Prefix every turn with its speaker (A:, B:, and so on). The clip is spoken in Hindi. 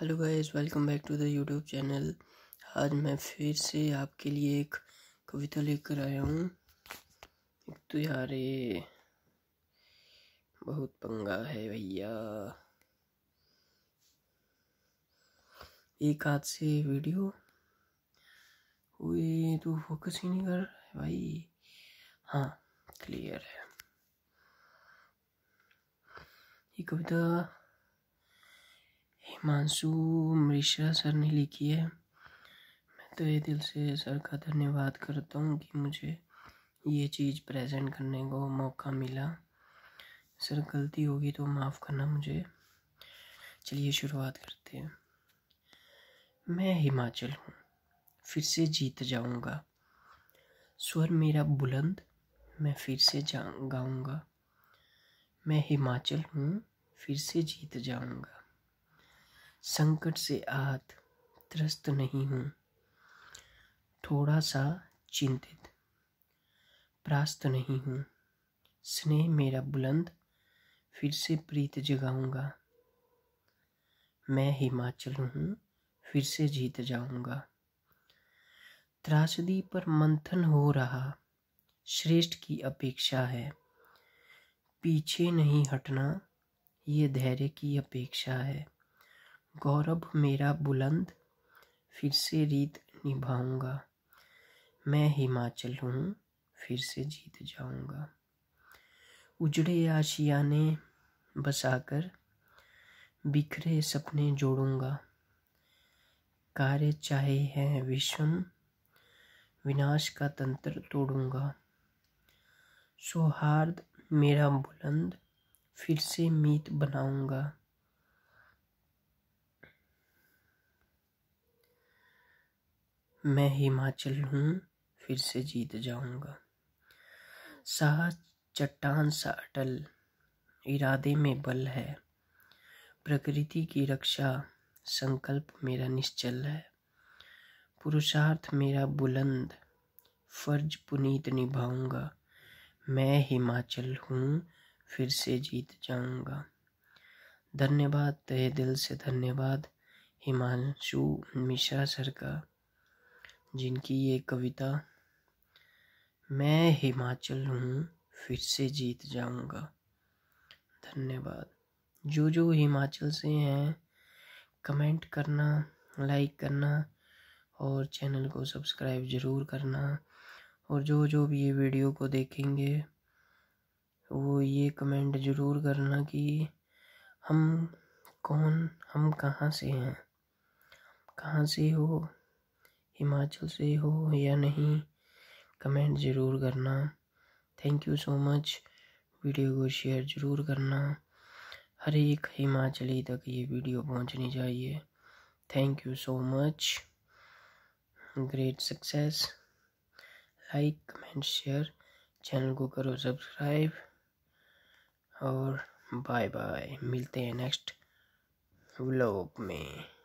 A: hello guys welcome back to the YouTube channel आज मैं फिर से आपके लिए एक कविता लेकर आया हूँ एक तो यार ये बहुत पंगा है भैया एक हाथ से वीडियो ये तो फोकस ही नहीं कर रहा है भाई हाँ क्लियर है ये कविता हिमांशु मिश्रा सर ने लिखी है मैं तो ये दिल से सर का धन्यवाद करता हूँ कि मुझे ये चीज़ प्रेजेंट करने को मौका मिला सर गलती होगी तो माफ़ करना मुझे चलिए शुरुआत करते हैं मैं हिमाचल हूँ फिर से जीत जाऊँगा स्वर मेरा बुलंद मैं फिर से जा गाऊँगा मैं हिमाचल हूँ फिर से जीत जाऊँगा संकट से आहत त्रस्त नहीं हूँ थोड़ा सा चिंतित प्रास्त नहीं हूँ स्नेह मेरा बुलंद फिर से प्रीत जगाऊंगा मैं हिमाचल हूँ फिर से जीत जाऊंगा त्रासदी पर मंथन हो रहा श्रेष्ठ की अपेक्षा है पीछे नहीं हटना ये धैर्य की अपेक्षा है गौरव मेरा बुलंद फिर से रीत निभाऊंगा मैं हिमाचल हूँ फिर से जीत जाऊंगा उजड़े आशियाने बसाकर बिखरे सपने जोड़ूंगा कार्य चाहे हैं विषम विनाश का तंत्र तोड़ूंगा सौहार्द मेरा बुलंद फिर से मीत बनाऊंगा मैं हिमाचल हूँ फिर से जीत जाऊँगा साहस चट्टान सा अटल इरादे में बल है प्रकृति की रक्षा संकल्प मेरा निश्चल है पुरुषार्थ मेरा बुलंद फर्ज पुनीत निभाऊंगा मैं हिमाचल हूँ फिर से जीत जाऊंगा धन्यवाद तहे दिल से धन्यवाद हिमांशु मिश्रा सर का जिनकी ये कविता मैं हिमाचल हूँ फिर से जीत जाऊँगा धन्यवाद जो जो हिमाचल से हैं कमेंट करना लाइक करना और चैनल को सब्सक्राइब ज़रूर करना और जो जो भी ये वीडियो को देखेंगे वो ये कमेंट ज़रूर करना कि हम कौन हम कहाँ से हैं कहाँ से हो हिमाचल से हो या नहीं कमेंट ज़रूर करना thank you so much video को शेयर ज़रूर करना हर एक हिमाचली तक ये वीडियो पहुंचनी चाहिए thank you so much great success like comment share channel को करो सब्सक्राइब और बाय बाय मिलते हैं नेक्स्ट व्लॉग में